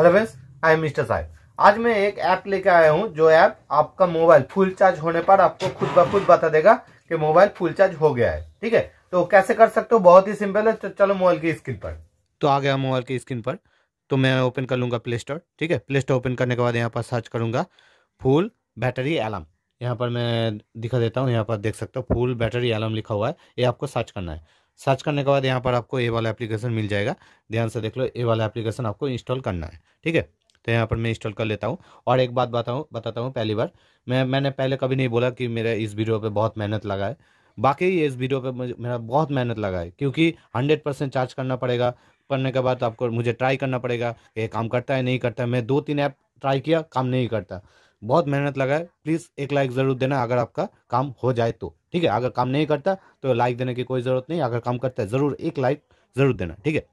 hello friends I am mister साहब आज मैं एक ऐप लेके आया हूँ जो ऐप आपका मोबाइल फुल चार्ज होने पर आपको खुद ब खुद बता देगा कि मोबाइल फुल चार्ज हो गया है ठीक है तो कैसे कर सकते हो बहुत ही सिंपल है तो चलो मोबाइल की स्क्रीन पर तो आ गया मोबाइल की स्क्रीन पर तो मैं ओपन कर लूंगा प्ले स्टोर ठीक है प्ले स्टोर ओपन करने के बाद यहाँ पर सर्च करूंगा फुल बैटरी एलार्म यहाँ पर मैं दिखा देता हूँ यहाँ पर देख सकते हो फुल बैटरी एलार्म लिखा हुआ है ये आपको सर्च करना है सर्च करने के बाद यहाँ पर आपको ए वाला एप्लीकेशन मिल जाएगा ध्यान से देख लो ए वाला एप्लीकेशन आपको इंस्टॉल करना है ठीक है तो यहाँ पर मैं इंस्टॉल कर लेता हूँ और एक बात बताऊँ बताता हूँ पहली बार मैं मैंने पहले कभी नहीं बोला कि मेरे इस वीडियो पर बहुत मेहनत लगा है बाकी इस वीडियो पर मुझे मेरा बहुत मेहनत लगा है क्योंकि हंड्रेड परसेंट चार्ज करना पड़ेगा करने के बाद आपको मुझे ट्राई करना पड़ेगा ये काम करता है नहीं करता है मैं दो तीन ऐप ट्राई किया काम नहीं करता बहुत मेहनत लगा है प्लीज़ एक लाइक ज़रूर देना अगर आपका काम हो जाए तो ठीक है अगर काम नहीं करता तो लाइक देने की कोई ज़रूरत नहीं अगर काम करता है ज़रूर एक लाइक ज़रूर देना ठीक है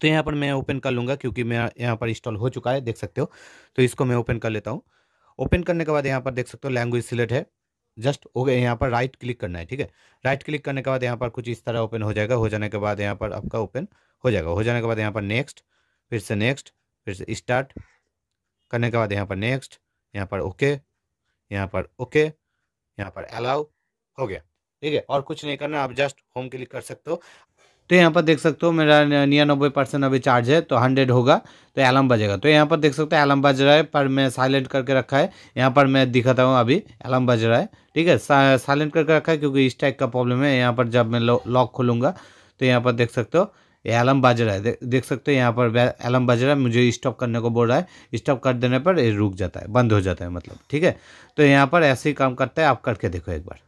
तो यहाँ पर मैं ओपन कर लूँगा क्योंकि मैं यहाँ पर इंस्टॉल हो चुका है देख सकते हो तो इसको मैं ओपन कर लेता हूँ ओपन करने के बाद यहाँ पर देख सकते हो लैंग्वेज सिलेक्ट है जस्ट हो गया यहाँ पर राइट क्लिक करना है ठीक है राइट क्लिक करने के बाद यहाँ पर कुछ इस तरह ओपन हो जाएगा हो जाने के बाद यहाँ पर आपका ओपन हो जाएगा हो जाने के बाद यहाँ पर नेक्स्ट फिर से नेक्स्ट फिर से स्टार्ट करने के बाद यहाँ पर नेक्स्ट यहाँ पर ओके यहाँ पर ओके यहाँ पर अलाउ हो गया ठीक है और कुछ नहीं करना आप जस्ट होम क्लिक कर सकते हो तो यहाँ पर देख सकते हो मेरा निन्यानबे परसेंट अभी चार्ज है तो हंड्रेड होगा तो अलार्म बजेगा तो यहाँ पर देख सकते हो अलार्म बज रहा है पर मैं साइलेंट करके रखा है यहाँ पर मैं दिखाता हूँ अभी अलार्म बज रहा है ठीक है साइलेंट करके रखा है क्योंकि इस टाइप का प्रॉब्लम है यहाँ पर जब मैं लॉक खोलूँगा तो यहाँ पर देख सकते हो ये अलार्म बज रहा है दे, देख सकते हैं यहाँ पर अलार्म बज रहा है मुझे स्टॉप करने को बोल रहा है स्टॉप कर देने पर ये रुक जाता है बंद हो जाता है मतलब ठीक है तो यहाँ पर ऐसे ही काम करता है आप करके देखो एक बार